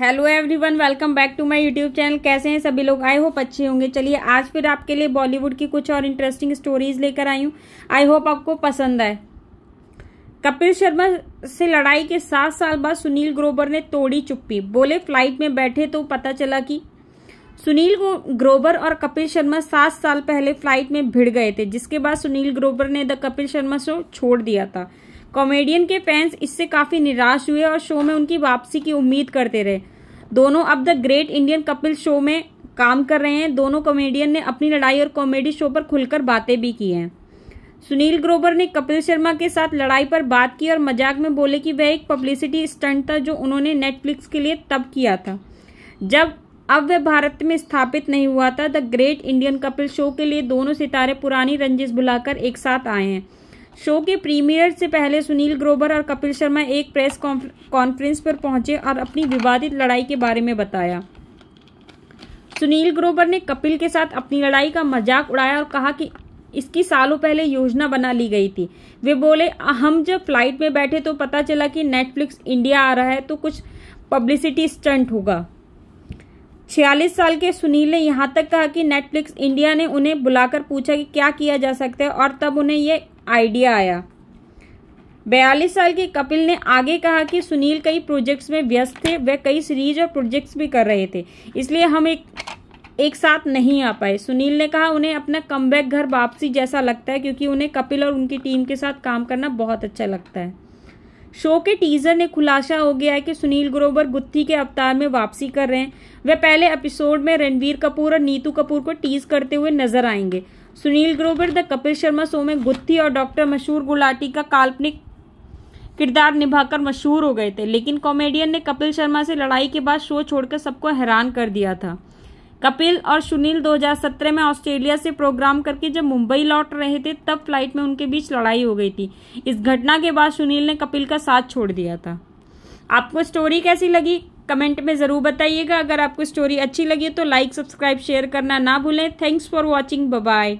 hello everyone welcome back to my YouTube channel कैसे हैं सभी लोग आई होप अच्छे होंगे चलिए आज फिर आपके लिए बॉलीवुड की कुछ और इंटरेस्टिंग स्टोरीज लेकर आई हूँ आई होप आपको पसंद आए कपिल शर्मा से लड़ाई के सात साल बाद सुनील ग्रोवर ने तोड़ी चुप्पी बोले फ्लाइट में बैठे तो पता चला कि सुनील ग्रोवर और कपिल शर्मा सात साल पहले फ्लाइट में भिड़ गए थे जिसके बाद सुनील ग्रोवर ने द कपिल शर्मा शो छोड़ दिया था कॉमेडियन के फैंस इससे काफी निराश हुए और शो में उनकी वापसी की उम्मीद करते रहे दोनों अब the great Indian Kapil show में काम कर रहे हैं दोनों कॉमेडियन ने अपनी लड़ाई और कॉमेडी शो पर खुलकर बातें भी की हैं सुनील ग्रोवर ने कपिल शर्मा के साथ लड़ाई पर बात की और मजाक में बोले कि वह एक पब्लिसिटी स्टंट था जो उन्होंने नेटफ्लिक्स के लिए तब किया था जब अब वह भारत में स्थापित नहीं हुआ था the great Indian Kapil show के लिए दोनों सितारे पुरानी रंजिश भुलाकर एक साथ आए हैं शो के प्रीमियर से पहले सुनील ग्रोवर और कपिल शर्मा एक प्रेस कॉन्फ्रेंस पर पहुंचे और अपनी विवादित लड़ाई के बारे में बताया सुनील ग्रोवर ने कपिल के साथ अपनी लड़ाई का मजाक उड़ाया और कहा कि इसकी सालों पहले योजना बना ली गई थी वे बोले हम जब फ्लाइट में बैठे तो पता चला कि नेटफ्लिक्स इंडिया आ रहा है तो कुछ पब्लिसिटी स्टंट होगा छियालीस साल के सुनील ने यहाँ तक कहा कि नेटफ्लिक्स इंडिया ने उन्हें बुलाकर पूछा कि क्या किया जा सकता है और तब उन्हें यह आइडिया आया बयालीस साल के कपिल ने आगे कहा कि सुनील कई प्रोजेक्ट्स में व्यस्त थे वह कई सीरीज और प्रोजेक्ट्स भी कर रहे थे इसलिए हम एक एक साथ नहीं आ पाए सुनील ने कहा उन्हें अपना कम घर वापसी जैसा लगता है क्योंकि उन्हें कपिल और उनकी टीम के साथ काम करना बहुत अच्छा लगता है शो के टीजर ने खुलासा हो गया है कि सुनील ग्रोवर गुत्थी के अवतार में वापसी कर रहे हैं वे पहले एपिसोड में रणवीर कपूर और नीतू कपूर को टीज करते हुए नजर आएंगे सुनील ग्रोवर द कपिल शर्मा शो में गुत्थी और डॉक्टर मशहूर गुलाटी का काल्पनिक किरदार निभाकर मशहूर हो गए थे लेकिन कॉमेडियन ने कपिल शर्मा से लड़ाई के बाद शो छोड़कर सबको हैरान कर दिया था कपिल और सुनील 2017 में ऑस्ट्रेलिया से प्रोग्राम करके जब मुंबई लौट रहे थे तब फ्लाइट में उनके बीच लड़ाई हो गई थी इस घटना के बाद सुनील ने कपिल का साथ छोड़ दिया था आपको स्टोरी कैसी लगी कमेंट में ज़रूर बताइएगा अगर आपको स्टोरी अच्छी लगी तो लाइक सब्सक्राइब शेयर करना ना भूलें थैंक्स फॉर वॉचिंग बाय